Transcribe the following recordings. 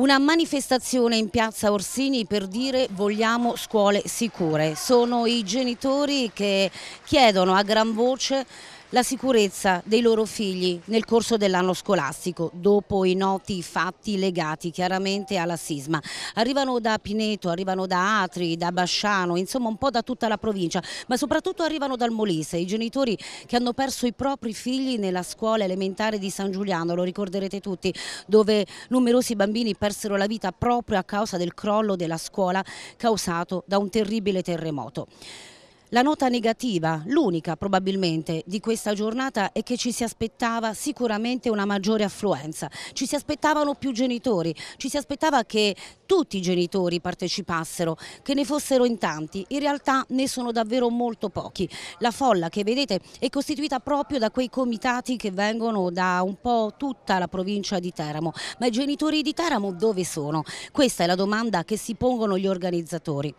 Una manifestazione in piazza Orsini per dire vogliamo scuole sicure. Sono i genitori che chiedono a gran voce la sicurezza dei loro figli nel corso dell'anno scolastico, dopo i noti fatti legati chiaramente alla sisma. Arrivano da Pineto, arrivano da Atri, da Basciano, insomma un po' da tutta la provincia, ma soprattutto arrivano dal Molise, i genitori che hanno perso i propri figli nella scuola elementare di San Giuliano, lo ricorderete tutti, dove numerosi bambini persero la vita proprio a causa del crollo della scuola causato da un terribile terremoto. La nota negativa, l'unica probabilmente, di questa giornata è che ci si aspettava sicuramente una maggiore affluenza, ci si aspettavano più genitori, ci si aspettava che tutti i genitori partecipassero, che ne fossero in tanti, in realtà ne sono davvero molto pochi. La folla che vedete è costituita proprio da quei comitati che vengono da un po' tutta la provincia di Teramo, ma i genitori di Teramo dove sono? Questa è la domanda che si pongono gli organizzatori.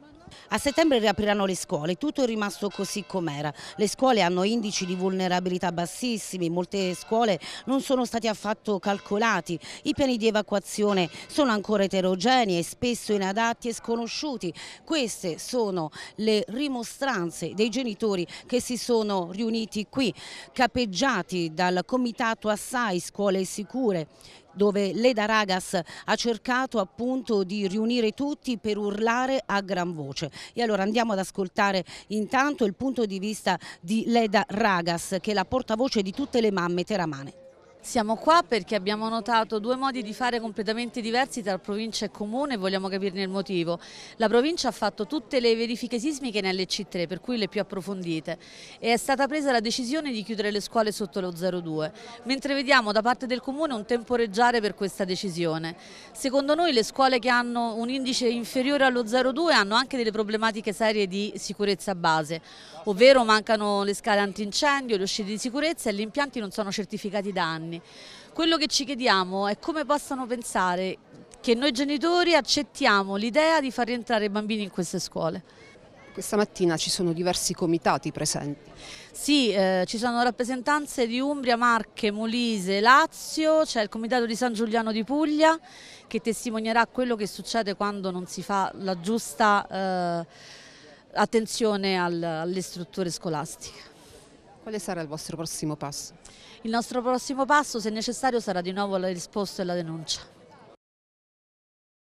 A settembre riapriranno le scuole, tutto è rimasto così com'era. Le scuole hanno indici di vulnerabilità bassissimi, molte scuole non sono stati affatto calcolati, i piani di evacuazione sono ancora eterogenei e spesso inadatti e sconosciuti. Queste sono le rimostranze dei genitori che si sono riuniti qui, capeggiati dal Comitato Assai Scuole Sicure dove Leda Ragas ha cercato appunto di riunire tutti per urlare a gran voce. E allora andiamo ad ascoltare intanto il punto di vista di Leda Ragas che è la portavoce di tutte le mamme teramane. Siamo qua perché abbiamo notato due modi di fare completamente diversi tra provincia e comune e vogliamo capirne il motivo. La provincia ha fatto tutte le verifiche sismiche nelle C3, per cui le più approfondite, e è stata presa la decisione di chiudere le scuole sotto lo 02, mentre vediamo da parte del comune un temporeggiare per questa decisione. Secondo noi le scuole che hanno un indice inferiore allo 02 hanno anche delle problematiche serie di sicurezza base, ovvero mancano le scale antincendio, le uscite di sicurezza e gli impianti non sono certificati da anni anni. Quello che ci chiediamo è come possano pensare che noi genitori accettiamo l'idea di far rientrare i bambini in queste scuole. Questa mattina ci sono diversi comitati presenti. Sì, eh, ci sono rappresentanze di Umbria, Marche, Molise, Lazio, c'è cioè il comitato di San Giuliano di Puglia che testimonierà quello che succede quando non si fa la giusta eh, attenzione al, alle strutture scolastiche. Quale sarà il vostro prossimo passo? Il nostro prossimo passo, se necessario, sarà di nuovo la risposta e la denuncia.